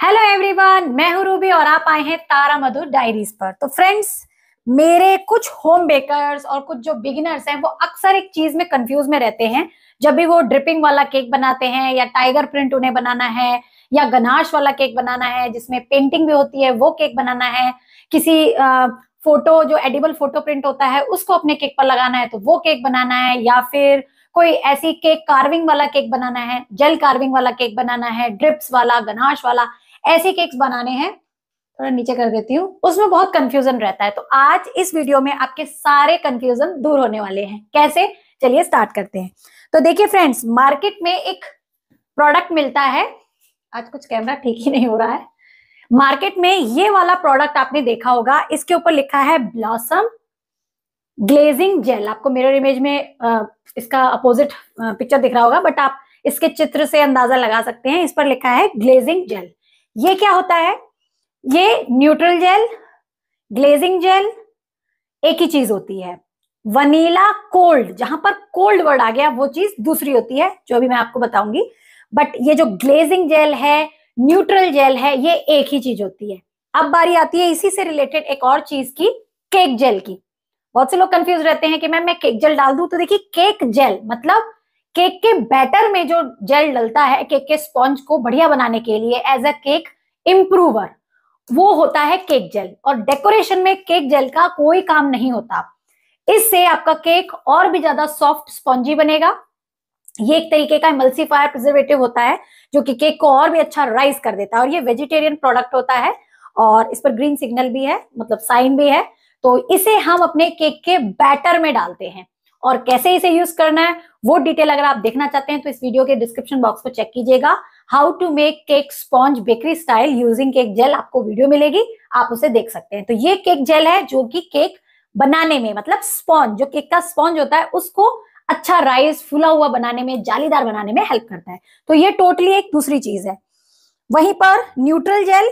hello everyone मैं हूं Ruby और आप आए हैं तारा मधुर डायरीज पर तो फ्रेंड्स मेरे कुछ होम बेकर्स और कुछ जो बिगिनर्स हैं वो अक्सर एक चीज में कंफ्यूज में रहते हैं जब भी वो ड्रिपिंग वाला केक बनाते हैं या टाइगर प्रिंट उन्हें बनाना है या गनाश वाला केक बनाना है जिसमें पेंटिंग भी होती है वो केक बनाना है किसी आ, फोटो जो एडिबल फोटो प्रिंट होता है उसको अपने केक पर लगाना है तो वो केक बनाना है या फिर कोई ऐसी केक कार्विंग वाला केक बनाना है जेल कार्विंग वाला केक बनाना है ड्रिप्स वाला गनाश वाला ऐसे केक्स बनाने हैं थोड़ा नीचे कर देती हूँ उसमें बहुत कंफ्यूजन रहता है तो आज इस वीडियो में आपके सारे कंफ्यूजन दूर होने वाले हैं कैसे चलिए स्टार्ट करते हैं तो देखिए फ्रेंड्स मार्केट में एक प्रोडक्ट मिलता है आज कुछ कैमरा ठीक ही नहीं हो रहा है मार्केट में ये वाला प्रोडक्ट आपने देखा होगा इसके ऊपर लिखा है ब्लॉसम ग्लेजिंग जेल आपको मिरर इमेज में आ, इसका अपोजिट पिक्चर दिख रहा होगा बट आप इसके चित्र से अंदाजा लगा सकते हैं इस पर लिखा है ग्लेजिंग जेल ये क्या होता है ये न्यूट्रल जेल ग्लेजिंग जेल एक ही चीज होती है वनीला कोल्ड जहां पर कोल्ड वर्ड आ गया वो चीज दूसरी होती है जो अभी मैं आपको बताऊंगी बट ये जो ग्लेजिंग जेल है न्यूट्रल जेल है ये एक ही चीज होती है अब बारी आती है इसी से रिलेटेड एक और चीज की केक जेल की बहुत से लोग कंफ्यूज रहते हैं कि मैम मैं केक जेल डाल दूं तो देखिए केक जेल मतलब केक के बैटर में जो जेल डलता है केक के स्पॉन्ज को बढ़िया बनाने के लिए एज अ केक इम्प्रूवर वो होता है केक जेल और डेकोरेशन में केक जेल का कोई काम नहीं होता इससे आपका केक और भी ज्यादा सॉफ्ट स्पॉन्जी बनेगा ये एक तरीके का एमल्सीफायर प्रिजर्वेटिव होता है जो कि केक को और भी अच्छा राइस कर देता है और ये वेजिटेरियन प्रोडक्ट होता है और इस पर ग्रीन सिग्नल भी है मतलब साइन भी है तो इसे हम अपने केक के बैटर में डालते हैं और कैसे इसे यूज करना है वो डिटेल अगर आप देखना चाहते हैं तो इस वीडियो के डिस्क्रिप्शन बॉक्स को चेक कीजिएगा how to make cake sponge bakery style using cake gel आपको वीडियो मिलेगी आप उसे देख सकते हैं तो ये केक जेल है जो कि केक बनाने में मतलब स्पॉन्ज जो केक का स्पॉन्ज होता है उसको अच्छा राइस फुला हुआ बनाने में जालीदार बनाने में हेल्प करता है तो ये टोटली एक दूसरी चीज है वहीं पर न्यूट्रल जेल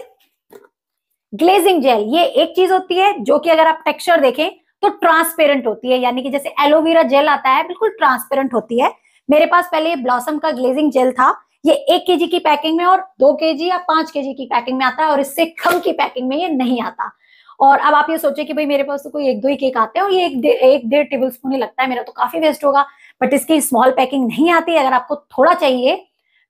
ग्लेजिंग जेल ये एक चीज होती है जो कि अगर आप टेक्सचर देखें तो ट्रांसपेरेंट होती है यानी कि जैसे एलोवेरा जेल आता है बिल्कुल ट्रांसपेरेंट होती है मेरे पास पहले ये ब्लॉसम का ग्लेजिंग जेल था ये एक के की पैकिंग में और दो के या पांच के की पैकिंग में आता है और इससे कम की पैकिंग में ये नहीं आता और अब आप ये सोचे कि भाई मेरे पास तो कोई एक दो ही केक आते हैं और ये एक दे, एक डेढ़ टेबल स्पून ही लगता है मेरा तो काफी वेस्ट होगा बट इसकी स्मॉल पैकिंग नहीं आती अगर आपको थोड़ा चाहिए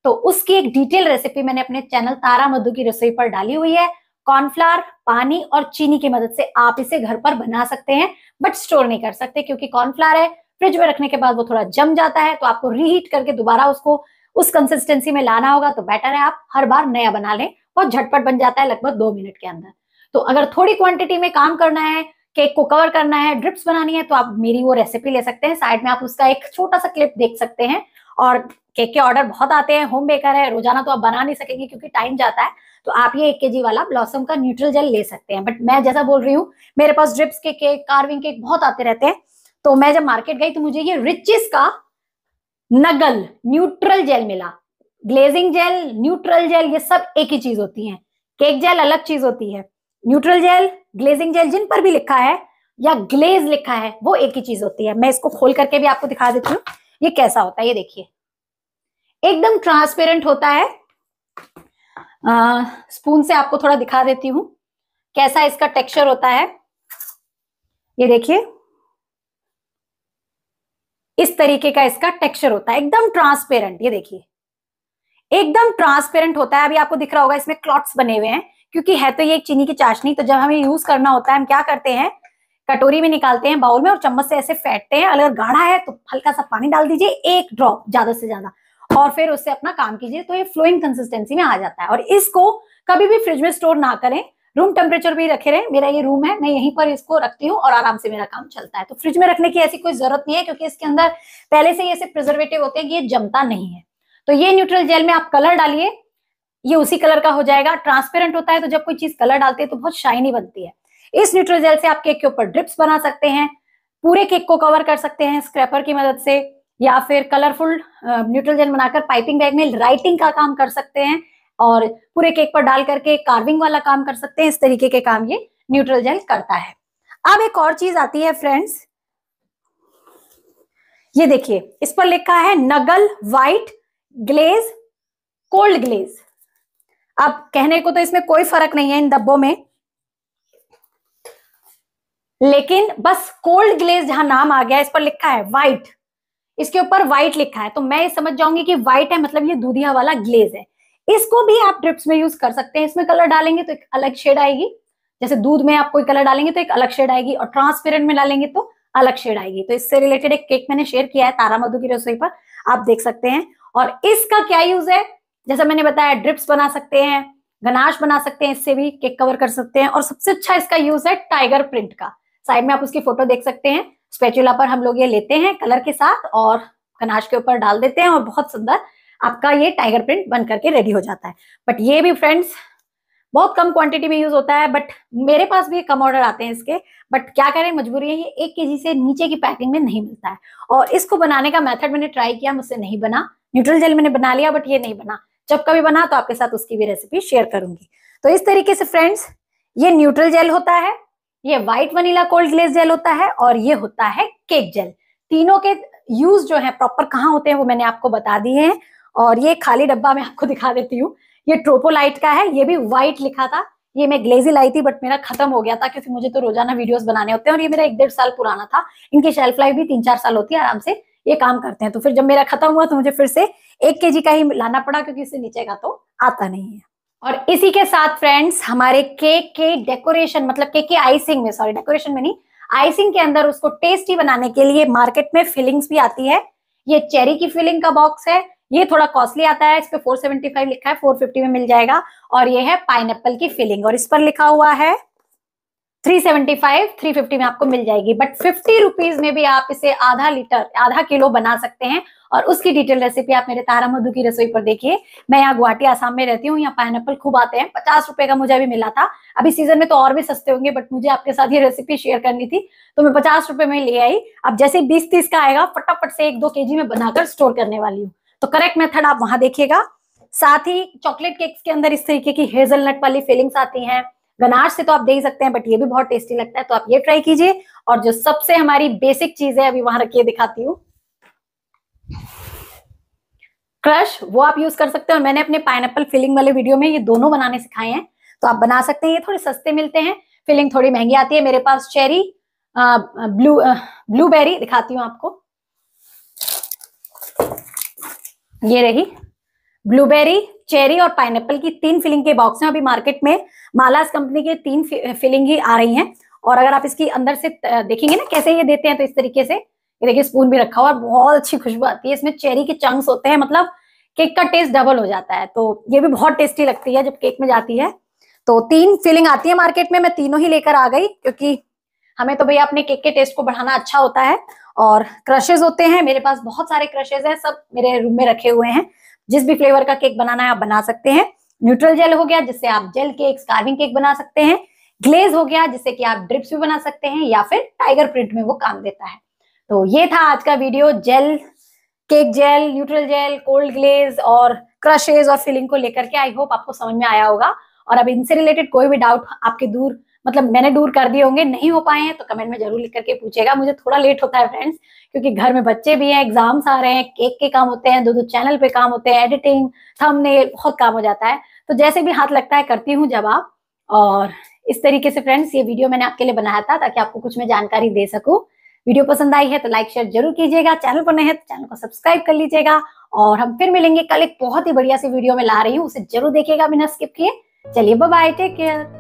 तो उसकी एक डिटेल रेसिपी मैंने अपने चैनल तारा मधु की रसोई पर डाली हुई है कॉर्नफ्लावर पानी और चीनी की मदद से आप इसे घर पर बना सकते हैं बट स्टोर नहीं कर सकते क्योंकि कॉर्नफ्लावर है फ्रिज में रखने के बाद वो थोड़ा जम जाता है तो आपको रीहीट करके दोबारा उसको उस कंसिस्टेंसी में लाना होगा तो बेटर है आप हर बार नया बना लें और झटपट बन जाता है लगभग दो मिनट के अंदर तो अगर थोड़ी क्वांटिटी में काम करना है केक को कवर करना है ड्रिप्स बनानी है तो आप मेरी वो रेसिपी ले सकते हैं साइड में आप उसका एक छोटा सा क्लिप देख सकते हैं और केक के ऑर्डर बहुत आते हैं होम बेकर है रोजाना तो आप बना नहीं सकेंगे क्योंकि टाइम जाता है तो आप ये एक के वाला ब्लॉसम का न्यूट्रल जेल ले सकते हैं बट मैं जैसा बोल रही हूँ मेरे पास ड्रिप्स के केक कार्विंग केक बहुत आते रहते हैं तो मैं जब मार्केट गई तो मुझे ये रिचिस का नगल न्यूट्रल जेल मिला ग्लेजिंग जेल न्यूट्रल जेल ये सब एक ही चीज होती है केक जेल अलग चीज होती है न्यूट्रल जेल ग्लेजिंग जेल जिन पर भी लिखा है या ग्लेज लिखा है वो एक ही चीज होती है मैं इसको खोल करके भी आपको दिखा देती हूँ ये कैसा होता है ये देखिए एकदम ट्रांसपेरेंट होता है स्पून से आपको थोड़ा दिखा देती हूं कैसा इसका टेक्सचर होता है ये देखिए इस तरीके का इसका टेक्सचर होता है एकदम ट्रांसपेरेंट ये देखिए एकदम ट्रांसपेरेंट होता है अभी आपको दिख रहा होगा इसमें क्लॉट्स बने हुए हैं क्योंकि है तो ये एक चीनी की चाशनी तो जब हमें यूज करना होता है हम क्या करते हैं कटोरी में निकालते हैं बाउल में और चम्मच से ऐसे फेंटते हैं अगर गाढ़ा है तो हल्का सा पानी डाल दीजिए एक ड्रॉप ज्यादा से ज्यादा और फिर उससे अपना काम कीजिए तो ये फ्लोइंग कंसिस्टेंसी में आ जाता है और इसको कभी भी फ्रिज में स्टोर ना करें रूम टेम्परेचर भी रखे रहे मेरा ये रूम है मैं यहीं पर इसको रखती हूँ और आराम से मेरा काम चलता है तो फ्रिज में रखने की ऐसी कोई जरूरत नहीं है क्योंकि इसके अंदर पहले से ही ऐसे प्रिजर्वेटिव होते हैं कि ये जमता नहीं है तो ये न्यूट्रल जेल में आप कलर डालिए ये उसी कलर का हो जाएगा ट्रांसपेरेंट होता है तो जब कोई चीज कलर डालते हैं तो बहुत शाइनी बनती है इस न्यूट्रल जेल से आप केक के ऊपर ड्रिप्स बना सकते हैं पूरे केक को कवर कर सकते हैं स्क्रैपर की मदद से या फिर कलरफुल न्यूट्रल जेल बनाकर पाइपिंग बैग में राइटिंग का काम कर सकते हैं और पूरे केक पर डाल करके कार्विंग वाला काम कर सकते हैं इस तरीके के काम ये न्यूट्रल जेल करता है अब एक और चीज आती है फ्रेंड्स ये देखिए इस पर लिखा है नगल व्हाइट ग्लेज कोल्ड ग्लेज अब कहने को तो इसमें कोई फर्क नहीं है इन डब्बों में लेकिन बस कोल्ड ग्लेज जहां नाम आ गया इस पर लिखा है व्हाइट इसके ऊपर व्हाइट लिखा है तो मैं ये समझ जाऊंगी कि व्हाइट है मतलब ये दूधिया वाला ग्लेज है इसको भी आप ड्रिप्स में यूज कर सकते हैं इसमें कलर डालेंगे तो एक अलग शेड आएगी जैसे दूध में आप कोई कलर डालेंगे तो एक अलग शेड आएगी और ट्रांसपेरेंट में डालेंगे तो अलग शेड आएगी तो इससे रिलेटेड एक केक मैंने शेयर किया है तारा मधु की रसोई पर आप देख सकते हैं और इसका क्या यूज है जैसा मैंने बताया ड्रिप्स बना सकते हैं गनाश बना सकते हैं इससे भी केक कवर कर सकते हैं और सबसे अच्छा इसका यूज है टाइगर प्रिंट का साइड में आप उसकी फोटो देख सकते हैं स्पेचुला पर हम लोग ये लेते हैं कलर के साथ और कनाश के ऊपर डाल देते हैं और बहुत सुंदर आपका ये टाइगर प्रिंट बन करके रेडी हो जाता है बट ये भी फ्रेंड्स बहुत कम क्वांटिटी में यूज होता है बट मेरे पास भी कम ऑर्डर आते हैं इसके बट क्या करें मजबूरी है ये एक के से नीचे की पैकिंग में नहीं मिलता है और इसको बनाने का मेथड मैंने ट्राई किया मुझसे नहीं बना न्यूट्रल जेल मैंने बना लिया बट ये नहीं बना जब कभी बना तो आपके साथ उसकी भी रेसिपी शेयर करूंगी तो इस तरीके से फ्रेंड्स ये न्यूट्रल जेल होता है ये white vanilla cold glaze gel होता है और ये होता है केक जेल तीनों के यूज जो है प्रॉपर कहाँ होते हैं वो मैंने आपको बता दिए हैं और ये खाली डब्बा मैं आपको दिखा देती हूँ ये ट्रोपोलाइट का है ये भी व्हाइट लिखा था ये मैं ग्लेजी लाई थी बट मेरा खत्म हो गया था क्योंकि मुझे तो रोजाना वीडियोस बनाने होते हैं और ये मेरा एक डेढ़ साल पुराना था इनकी शेल्फ लाइफ भी तीन चार साल होती है आराम से ये काम करते हैं तो फिर जब मेरा खत्म हुआ तो मुझे फिर से एक के जी का ही लाना पड़ा क्योंकि इससे नीचे का तो आता नहीं है और इसी के साथ फ्रेंड्स हमारे केक के डेकोरेशन मतलब केक के आइसिंग में सॉरी डेकोरेशन में नहीं आइसिंग के अंदर उसको टेस्टी बनाने के लिए मार्केट में फिलिंग्स भी आती है ये चेरी की फिलिंग का बॉक्स है ये थोड़ा कॉस्टली आता है इस पर फोर लिखा है 450 में मिल जाएगा और ये है पाइन की फिलिंग और इस पर लिखा हुआ है 375, 350 में आपको मिल जाएगी बट फिफ्टी रुपीज में भी आप इसे आधा लीटर आधा किलो बना सकते हैं और उसकी डिटेल रेसिपी आप मेरे तारा मधु की रसोई पर देखिए मैं यहाँ गुवाहाटी आसाम में रहती हूँ यहाँ पाइन खूब आते हैं पचास रुपए का मुझे अभी मिला था अभी सीजन में तो और भी सस्ते होंगे बट मुझे आपके साथ ये रेसिपी शेयर करनी थी तो मैं पचास रुपए में ले आई अब जैसे बीस तीस का आएगा फटाफट से एक दो के में बनाकर स्टोर करने वाली हूँ तो करेक्ट मेथड आप वहां देखिएगा साथ ही चॉकलेट केक्स के अंदर इस तरीके की हेजलनट वाली फीलिंग्स आती हैं गनाश से तो आप दे सकते हैं बट ये भी बहुत टेस्टी लगता है तो आप ये ट्राई कीजिए और जो सबसे हमारी बेसिक चीज है अभी वहां रखिए दिखाती हूँ क्रश वो आप यूज कर सकते हैं और मैंने अपने पाइन फिलिंग वाले वीडियो में ये दोनों बनाने सिखाए हैं तो आप बना सकते हैं ये थोड़े सस्ते मिलते हैं फिलिंग थोड़ी महंगी आती है मेरे पास चेरी ब्लू ब्लूबेरी दिखाती हूँ आपको ये रही ब्लूबेरी चेरी और पाइनएप्पल की तीन फिलिंग के बॉक्स हैं अभी मार्केट में मालास कंपनी के तीन फिलिंग ही आ रही हैं और अगर आप इसकी अंदर से देखेंगे ना कैसे ये देते हैं तो इस तरीके से ये देखिए स्पून भी रखा हुआ है बहुत अच्छी खुशबू आती है इसमें चेरी के चंक्स होते हैं मतलब केक का टेस्ट डबल हो जाता है तो ये भी बहुत टेस्टी लगती है जब केक में जाती है तो तीन फीलिंग आती है मार्केट में मैं तीनों ही लेकर आ गई क्योंकि हमें तो भैया अपने केक के टेस्ट को बढ़ाना अच्छा होता है और क्रशेज होते हैं मेरे पास बहुत सारे क्रशेज हैं सब मेरे रूम में रखे हुए हैं जिस भी फ्लेवर का केक बनाना है आप बना सकते हैं न्यूट्रल जेल हो गया जिससे आप जेल केक कार्विंग केक बना सकते हैं ग्लेज हो गया जिससे कि आप ड्रिप्स भी बना सकते हैं या फिर टाइगर प्रिंट में वो काम देता है तो ये था आज का video gel cake gel neutral gel cold glaze और क्रशेज और फिलिंग को लेकर के आई होप आपको समझ में आया होगा और अब इनसे रिलेटेड कोई भी डाउट आपके दूर मतलब मैंने दूर कर दिए होंगे नहीं हो पाए हैं तो कमेंट में जरूर लिख करके पूछेगा मुझे थोड़ा लेट होता है फ्रेंड्स क्योंकि घर में बच्चे भी हैं एग्जाम्स आ रहे हैं केक के काम होते हैं दो दो चैनल पे काम होते हैं एडिटिंग थंबनेल बहुत काम हो जाता है तो जैसे भी हाथ लगता है करती हूँ जब और इस तरीके से फ्रेंड्स ये वीडियो मैंने आपके लिए बनाया था ताकि आपको कुछ मैं जानकारी दे सकूँ वीडियो पसंद आई है तो लाइक शेयर जरूर कीजिएगा चैनल पर नए हैं तो चैनल को सब्सक्राइब कर लीजिएगा और हम फिर मिलेंगे कल एक बहुत ही बढ़िया सी वीडियो में ला रही हूँ उसे जरूर देखिएगा बिना स्किप किए चलिए बाय टेक केयर